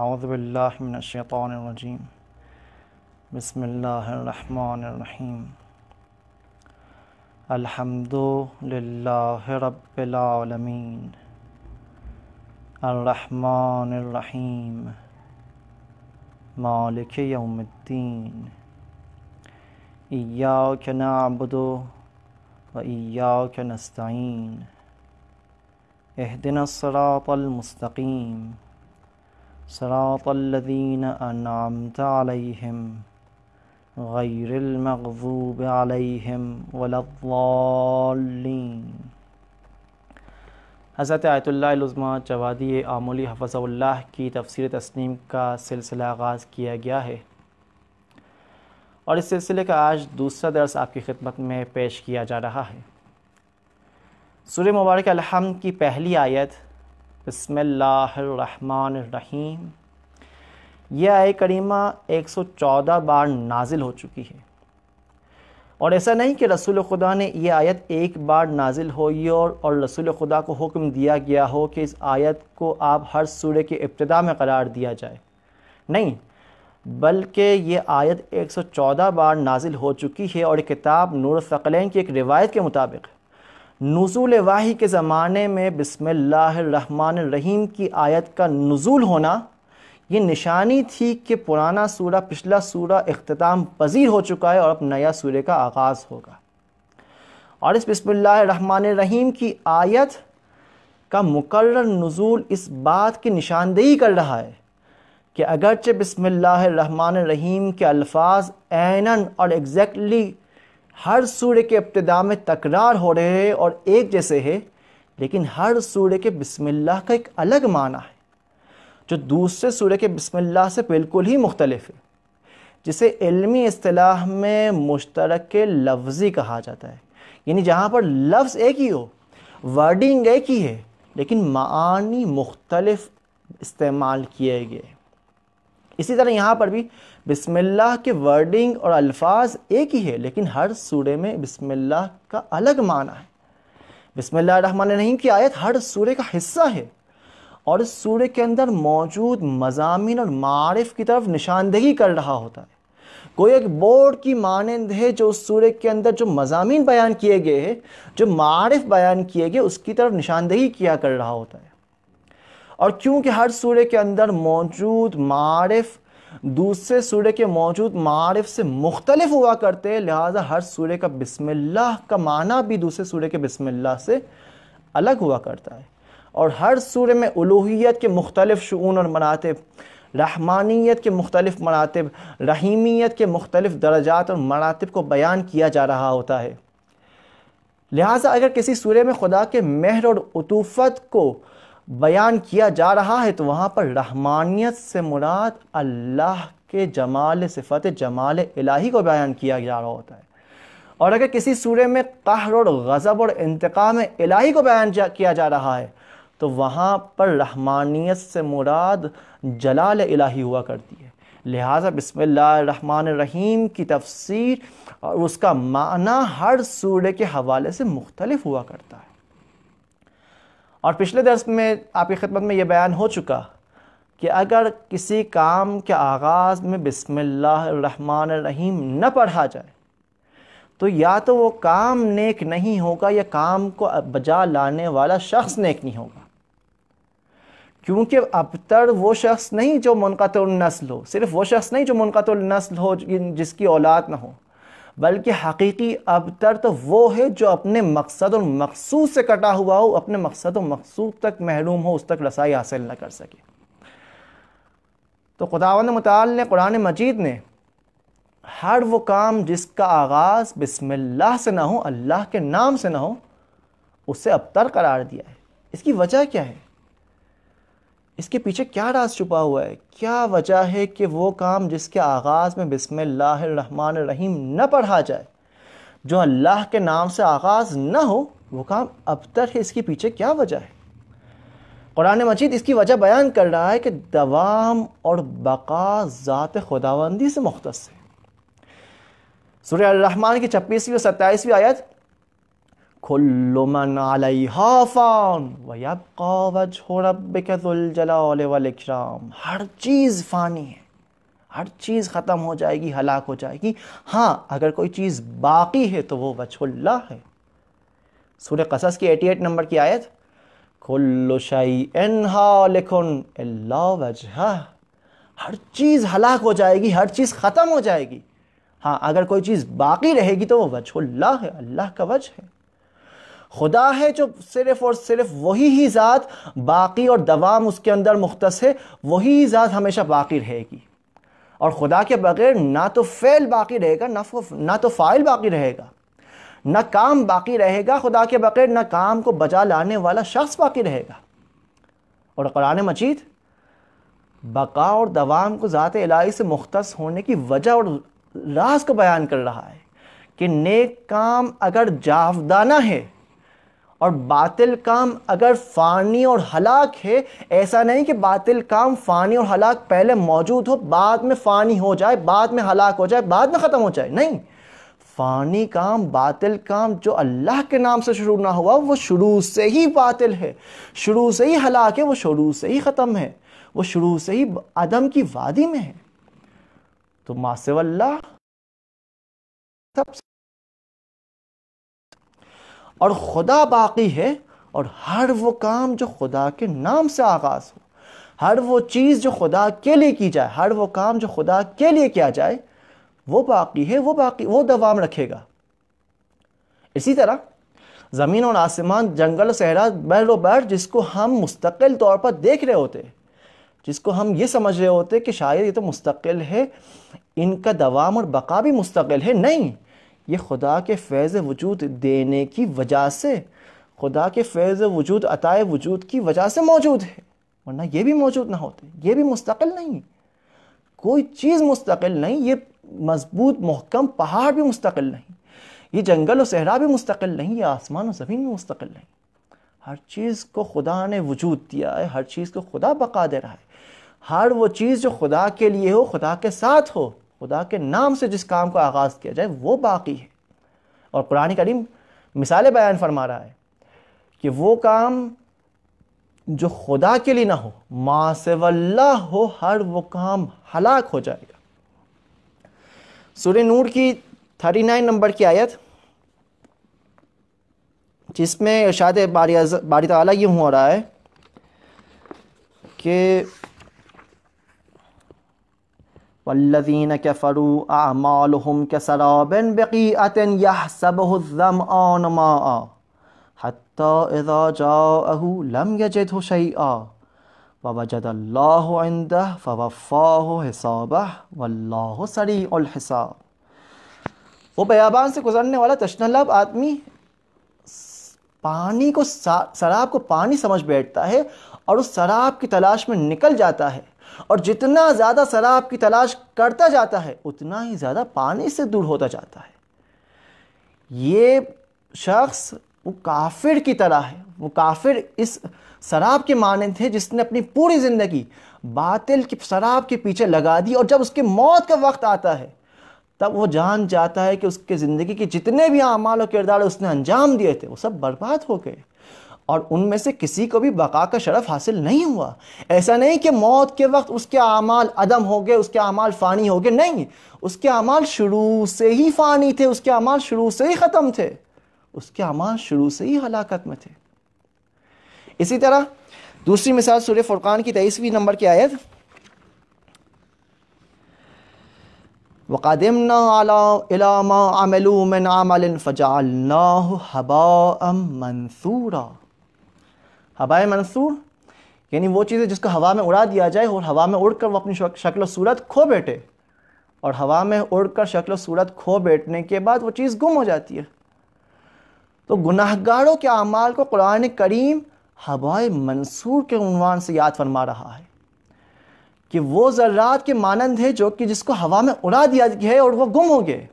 आउज़बिल्लिमिनशैतरजीम बसमीम अल्हम्दुलिल्लाह रब्बिलालमीन अर्रहमान अर्रहीम मालिक यौमुद्दीन इयाक नअबुदु व इयाक नस्ताईन एहदिनस्सिरातल मुस्तकीम صراط الذين أنعمت عليهم غير المغضوب عليهم ولا الضالين हज़रत आयतुल्लाज़मा जवादी आमोली हफ़ल्ला की तफसीर तस्नीम का सिलसिला आगाज़ किया गया है और इस सिलसिले का आज दूसरा दर्स आपकी खिदमत में पेश किया जा रहा है सूर्य मुबारक अलहम की पहली आयत बसमीम यह आय करीमा 114 बार नाजिल हो चुकी है और ऐसा नहीं कि रसूल खुदा ने यह आयत एक बार नाजिल हुई और और रसूल खुदा को हुक्म दिया गया हो कि इस आयत को आप हर सूर्य के इब्तदा में करार दिया जाए नहीं बल्कि ये आयत 114 बार नाजिल हो चुकी है और किताब नूर सकलैन की एक रिवायत के मुताबिक है नज़ूल वाही के ज़माने में बसमान रहीम की आयत का नज़ूल होना ये निशानी थी कि पुराना सूरा पिछला सूरा अख्ताम पजीर हो चुका है और अब नया सूर्य का आगाज़ होगा और इस बसमान रहीम की आयत का मुकर नज़ूल इस बात की निशानदेही कर रहा है कि अगरचे बसमान रहीम के अल्फाज एन और एग्जैक्टली हर सूर्य के इब्तदा में तकरार हो रहे हैं और एक जैसे है लेकिन हर सूर्य के बिस्मिल्लाह का एक अलग माना है जो दूसरे सूर्य के बिस्मिल्लाह से बिल्कुल ही मुख्तलफ है जिसे इल्मी असलाह में मुश्तरक लफ्ज़ी कहा जाता है यानी जहाँ पर लफ्ज़ एक ही हो वर्डिंग एक ही है लेकिन मानी मुख्तलफ इस्तेमाल किए गए इसी तरह यहाँ पर भी बिस्मिल्लाह के वर्डिंग और अल्फाज एक ही है लेकिन हर सूरे में बिस्मिल्लाह का अलग माना है बिस्मिल्लाह रहमान रहीम की आयत हर सूर्य का हिस्सा है और इस सूर्य के अंदर मौजूद मजामी और मारफ की तरफ निशानदेही कर रहा होता है कोई एक बोर्ड की मानंद है जो उस सूर्य के अंदर जो मजामी बयान किए गए हैं जो मारफ बयान किए गए उसकी तरफ निशानदेही किया कर रहा होता है और क्योंकि हर सूर्य के अंदर मौजूद मारफ दूसरे सूर्य के मौजूद मारफ से मुख्तलिफ हुआ करते हैं लिहाजा हर सूर्य का बिस्मिल्लाह का माना भी दूसरे सूर्य के बिस्मिल्लाह से अलग हुआ करता है और हर सूर्य में उलूहियत के मुख्तलिफ शून और मनातब रहमानियत के मुख्तलिफ मनातब रहीमियत के मुख्तलिफ दर्जात और मनातब को बयान किया जा रहा होता है लिहाजा अगर किसी सूर्य में खुदा के मेहर और उतूफ़त को बयान किया जा रहा है तो वहाँ पर रहमानियत से मुराद अल्लाह के जमाल सिफत जमाल इलाही को बयान किया जा रहा होता है और अगर किसी सूर्य में कहर और गज़ब और इंतकाम इलाही को बयान किया जा रहा है तो वहाँ पर रहमानियत से मुराद जलाल इलाही हुआ करती है लिहाजा बसमान रहीम की तफसीर और उसका माना हर सूर्य के हवाले से मुख्तलफ हुआ करता है और पिछले दर्स में आपकी खिदमत में यह बयान हो चुका कि अगर किसी काम के आगाज़ में बिसमान रहीम न पढ़ा जाए तो या तो वो काम नेक नहीं होगा या काम को बजा लाने वाला शख्स नेक नहीं होगा क्योंकि अब तर वो शख्स नहीं जो मुनत नस्ल हो सिर्फ वो शख्स नहीं जो मुनत नस्ल हो जिसकी औलाद ना हो बल्कि हकीकी अबतर तो वो है जो अपने मकसद और मखसूस से कटा हुआ हो अपने मकसद और मकसूद तक महरूम हो उस तक रसाई हासिल न कर सके तो खुदावन मताल ने कुरान मजीद ने हर वो काम जिसका आगाज़ बिस्मिल्लाह से ना हो अल्लाह के नाम से ना हो उसे अबतर करार दिया है इसकी वजह क्या है इसके पीछे क्या राज छुपा हुआ है क्या वजह है कि वो काम जिसके आगाज़ में बिसमान रहीम न पढ़ा जाए जो अल्लाह के नाम से आगाज़ न हो वो काम अबतर है इसके पीछे क्या वजह है कुरान मजीद इसकी वजह बयान कर रहा है कि दवाम और बका ज़ात खुदाबंदी से मुख्त है सूर्य रहमान की छब्बीसवीं और सत्ताईसवीं आयत फ़ान हर चीज़ फ़ानी है हर चीज़ ख़त्म हो जाएगी हलाक हो जाएगी हाँ अगर कोई चीज़ बाकी है तो वो वजहुल्ला है सूर्य कसस की एटी एट नंबर की आयत खुल्लु वजह हर चीज़ हलाक हो जाएगी हर चीज़ ख़त्म हो जाएगी हाँ अगर कोई चीज़ बाकी रहेगी तो वो वजहुल्ला है अल्लाह का वजह है खुदा है जो सिर्फ़ और सिर्फ वही ही ज़ात बाकी और दवाम उसके अंदर मुख्तस है वही ज़ात हमेशा बाकी रहेगी और खुदा के बगैर ना तो फ़ैल बाकी रहेगा ना ना तो फ़ाइल बाकी रहेगा ना काम बाकी रहेगा खुदा के बगैर ना काम को बजा लाने वाला शख्स बाकी रहेगा और कुरान मजीद बका और दवाम को ज़ात इलाही से मुख्त होने की वजह और राज को बयान कर रहा है कि नेक काम अगर जावदाना है और बातिल काम अगर फ़ानी और हलाक है ऐसा नहीं कि बातिल काम फ़ानी और हलाक पहले मौजूद हो बाद में फ़ानी हो जाए बाद में हलाक हो जाए बाद में ख़त्म हो जाए नहीं फ़ानी काम बातिल काम जो अल्लाह के नाम से शुरू ना हुआ वो शुरू से ही बातिल है शुरू से ही हलाक है वो शुरू से ही ख़त्म है वो शुरू से ही अदम की वादी में है तो मासेवल्ला सबसे और खुदा बाकी है और हर वो काम जो खुदा के नाम से आगाज़ हो हर वो चीज़ जो खुदा के लिए की जाए हर वो काम जो खुदा के लिए किया जाए वो बाकी है वो बाकी वो दवाम रखेगा इसी तरह ज़मीन और आसमान जंगल सहरा बहरोबर जिसको हम मुस्तकिल तौर पर देख रहे होते जिसको हम ये समझ रहे होते कि शायद ये तो मुस्तकिल है इनका दवाम और बका भी मुस्तकिल है नहीं ये खुदा के फैज़ वजूद देने की वजह से खुदा के फैज़ वजूद अताए वजूद की वजह से मौजूद है वरना ये भी मौजूद ना होते ये भी मुस्तकिल नहीं कोई चीज़ मुस्तकिल नहीं ये मजबूत महकम पहाड़ भी मुस्तकिल नहीं ये जंगल और सहरा भी मुस्तकिल नहीं ये आसमान और ज़मीन भी मुस्तकिल नहीं हर चीज़ को खुदा ने वजूद दिया है हर चीज़ को खुदा बका दे रहा है हर वो चीज़ जो खुदा के लिए हो खुदा के साथ हो खुदा के नाम से जिस काम का आगाज़ किया जाए वो बाकी है और कुरान करीम मिसाल बयान फरमा रहा है कि वो काम जो खुदा के लिए ना हो माँ से वल्ला हो हर वो काम हलाक हो जाएगा सूर्य नूर की थर्टी नाइन नंबर की आयत जिसमें शायद बारी बारी तला यूँ हो रहा है कि والذين كفروا फ़रू كسراب بقيعة يحسبه الظمآن ماء حتى إذا جاءه لم يجده شيئا ووجد الله عنده فوفاه حسابه والله سريع الحساب वो बयाबान से गुजरने वाला तशनलब आदमी पानी को शराब को पानी समझ बैठता है और उस शराब की तलाश में निकल जाता है और जितना ज़्यादा शराब की तलाश करता जाता है उतना ही ज़्यादा पानी से दूर होता जाता है ये शख्स वो काफिर की तरह है वो काफिर इस शराब के माने थे जिसने अपनी पूरी ज़िंदगी बातिल की शराब के पीछे लगा दी और जब उसके मौत का वक्त आता है तब वो जान जाता है कि उसके ज़िंदगी के जितने भी अमाल और किरदार उसने अंजाम दिए थे वो सब बर्बाद हो गए और उनमें से किसी को भी बका का शरफ हासिल नहीं हुआ ऐसा नहीं कि मौत के वक्त उसके अमाल अदम हो गए उसके अमाल फ़ानी हो गए नहीं उसके अमाल शुरू से ही फ़ानी थे उसके अमाल शुरू से ही ख़त्म थे उसके अमाल शुरू से ही हलाकत में थे इसी तरह दूसरी मिसाल सूर्य फुरकान की तेईसवीं नंबर की आयत वक़ादमना अलामा अमलू मिन अमल फ़जाल हबा हवाए मंसूर यानी वो चीज़ें जिसको हवा में उड़ा दिया जाए और हवा में उड़ कर वो अपनी शक्ल सूरत खो बैठे और हवा में उड़ कर शक्ल सूरत खो बैठने के बाद वो चीज़ गुम हो जाती है तो गुनाहगारों के अमाल को कुरान करीम हवाए मंसूर के उनवान से याद फरमा रहा है कि वो ज़र्रात के मानंद है जो कि जिसको हवा में उड़ा दिया गया है और वो गुम हो गए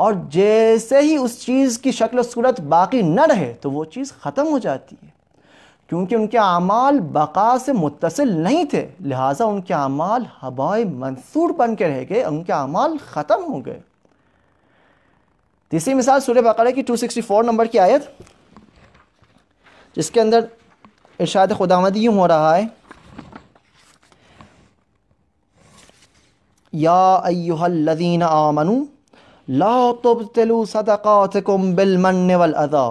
और जैसे ही उस चीज़ की शक्ल सूरत बाकी न रहे तो वो चीज़ ख़त्म हो जाती है क्योंकि उनके अमाल बका से मुतसिल नहीं थे लिहाजा उनके अमाल हवाए मंसूर बन के रह गए उनके अमाल ख़त्म हो गए तीसरी मिसाल सूर्य बकर की 264 नंबर की आयत जिसके अंदर इर्शाद खुदामद यूँ हो रहा है या अयुहल्लजीन आमनु ला तुबतलू सदकातकुम बिलमन्न वल अदा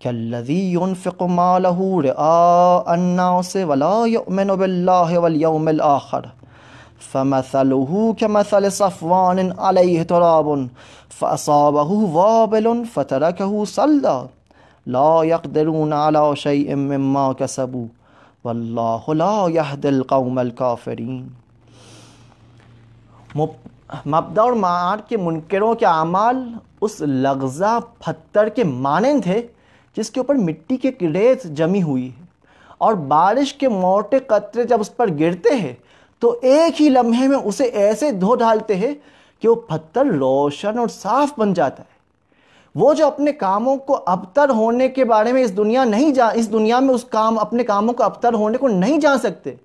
كالذي ينفق ماله رئاء الناس ولا يؤمن بالله واليوم الآخر فمثله كمثل صفوان عليه تراب فأصابه وابل فتركه صلى لا يقدرون على شيء مما كسبوا والله لا يهدي القوم الكافرين مبدا और मार के मुनकरों के अमाल उस लग्जा पत्थर जिसके ऊपर मिट्टी के रेत जमी हुई है और बारिश के मोटे कतरे जब उस पर गिरते हैं तो एक ही लम्हे में उसे ऐसे धो डालते हैं कि वो पत्थर रोशन और साफ बन जाता है वो जो अपने कामों को अबतर होने के बारे में इस दुनिया नहीं जा इस दुनिया में उस काम अपने कामों को अबतर होने को नहीं जान सकते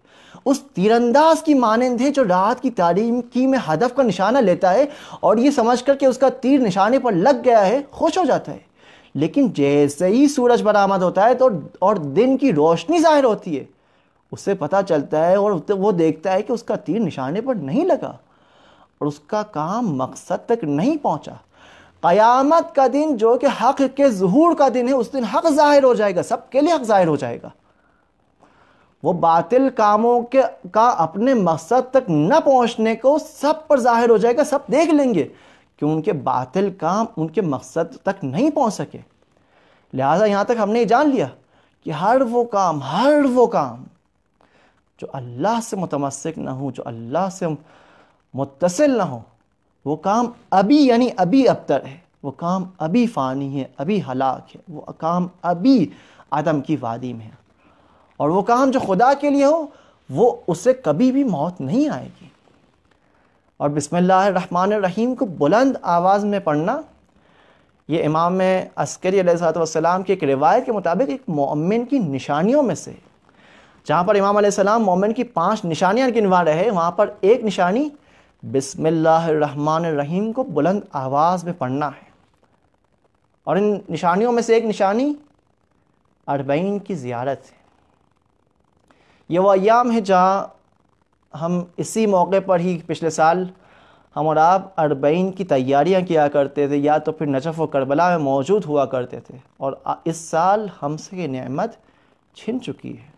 उस तीरंदाज की मानंद है जो रात की तारीकी में हदफ का निशाना लेता है और ये समझ कर के उसका तीर निशाने पर लग गया है खुश हो जाता है लेकिन जैसे ही सूरज बरामद होता है तो और दिन की रोशनी ज़ाहिर होती है उससे पता चलता है और वो देखता है कि उसका तीर निशाने पर नहीं लगा और उसका काम मकसद तक नहीं पहुंचा क़यामत का दिन जो कि हक़ के जहूर का दिन है उस दिन हक़ ज़ाहिर हो जाएगा सबके लिए हक़ ज़ाहिर हो जाएगा वो बातिल कामों के का अपने मकसद तक न पहुंचने को सब पर ज़ाहिर हो जाएगा सब देख लेंगे कि उनके बातिल काम उनके मकसद तक नहीं पहुंच सके लिहाजा यहाँ तक हमने जान लिया कि हर वो काम हर वो काम जो अल्लाह से मुतमसक ना हो जो अल्लाह से मुतसिल ना हो वो काम अभी यानी अभी अबतर है वो काम अभी फ़ानी है अभी हलाक है वो काम अभी आदम की वादी में है और वो काम जो खुदा के लिए हो वो उसे कभी भी मौत नहीं आएगी और बिसमीम को बुलंद आवाज़ में पढ़ना ये इमाम अस्करी सलाम की एक रिवायत के मुताबिक एक मोमिन की निशानियों में से जहाँ पर इमाम सलाम मोमिन की पांच निशानियाँ गिनवा रहे वहाँ पर एक निशानी बिसमीम को बुलंद आवाज़ में पढ़ना है और इन निशानियों में से एक निशानी अरबईन की ज़ियारत है ये वह अयाम है जहाँ हम इसी मौके पर ही पिछले साल हम और आप अरबईन की तैयारियां किया करते थे या तो फिर नजफ़ व करबला में मौजूद हुआ करते थे और इस साल हमसे ये नेमत छिन चुकी है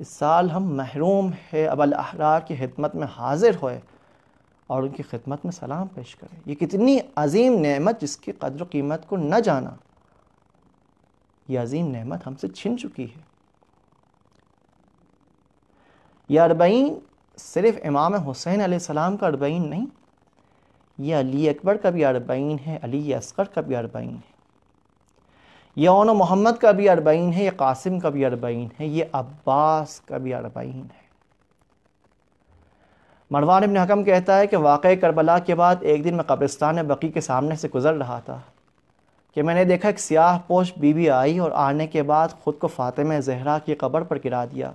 इस साल हम महरूम है अबल अहरार की खिदमत में हाजिर होए और उनकी खिदमत में सलाम पेश करें ये कितनी अजीम नेमत जिसकी कदर कीमत को न जाना ये अजीम नेमत हमसे छिन चुकी है यह अरबईन सिर्फ इमाम हुसैन आसमाम का अरबईन नहीं यह अली अकबर का भी अरबईन है अली असगर का भी अरबईन है यह ओन मोहम्मद का भी अरबईन है यह कासिम का भी अरबईन है यह अब्बास का भी अरबईन है मरवान इबन हकम कहता है कि वाक़ करबला के बाद एक दिन मैं कब्रिस्तान बकी के सामने से गुज़र रहा था कि मैंने देखा एक सियाह पोश बीबी आई और आने के बाद ख़ुद को फ़ातिमा जहरा की कब्र पर गिरा दिया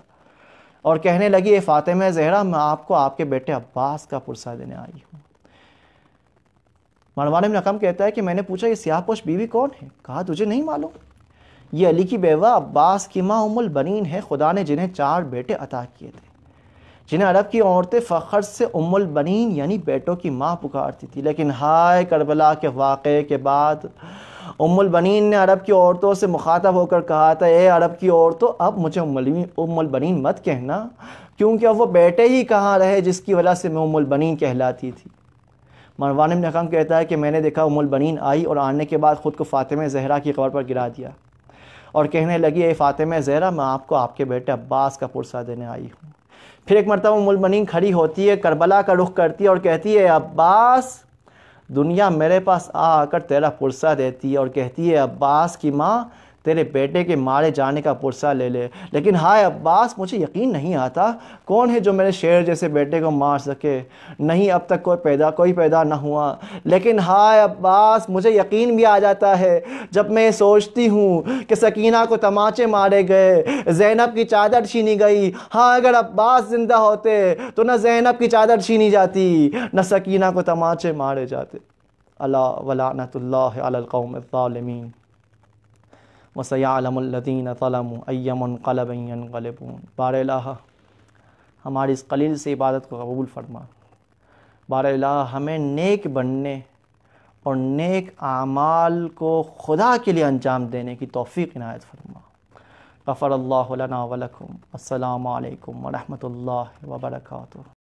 और कहने लगी फ़ातिमा जहरा मैं आपको आपके बेटे अब्बास का पुरसा देने आई हूँ मरवान इबन कहता है कि मैंने पूछा ये पोश बीवी कौन है कहा तुझे नहीं मालूम ये अली की बेवा अब्बास की माँ उमुल बनीन है खुदा ने जिन्हें चार बेटे अता किए थे जिन्हें अरब की औरतें फखर से उमुल बनीन यानी बेटों की माँ पुकारती थी लेकिन हाय करबला के वाक़े के बाद बनीन ने अरब की औरतों से मुखातब होकर कहा था ए अरब की औरतों अब मुझे बनीन मत कहना क्योंकि अब वो बेटे ही कहाँ रहे जिसकी वजह से मैं उमुल बनीन कहलाती थी मरवान ने नकम कहता है कि मैंने देखा उमुल बनीन आई और आने के बाद ख़ुद को फ़ातिमा जहरा की खबर पर गिरा दिया और कहने लगी ए फ़ातिमा जहरा मैं आपको आपके बेटे अब्बास का पुरसा देने आई हूँ फिर एक मरतबा उमुल बनीन खड़ी होती है करबला का रुख करती है और कहती है अब्बास दुनिया मेरे पास आ आकर तेरा पुरसा देती है और कहती है अब्बास की माँ तेरे बेटे के मारे जाने का पुरसा ले ले लेकिन हाय अब्बास मुझे यकीन नहीं आता कौन है जो मेरे शेर जैसे बेटे को मार सके नहीं अब तक कोई पैदा कोई पैदा ना हुआ लेकिन हाय अब्बास मुझे यकीन भी आ जाता है जब मैं सोचती हूँ कि सकीना को तमाचे मारे गए जैनब की चादर छीनी गई हाँ अगर अब्बास ज़िंदा होते तो ना जैनब की चादर छीनी जाती न सकीना को तमाचे मारे जाते अला वलानतल्ला ालमीन वसयालमदीन तलम अयमन कलबन गलबून बार हमारी इस कलील से इबादत को कबूल फरमा बार हमें नेक बनने और नेक आमाल को खुदा के लिए अंजाम देने की तोफ़ी इनायत फरमा गफ़र असलकम वरहमल वर्का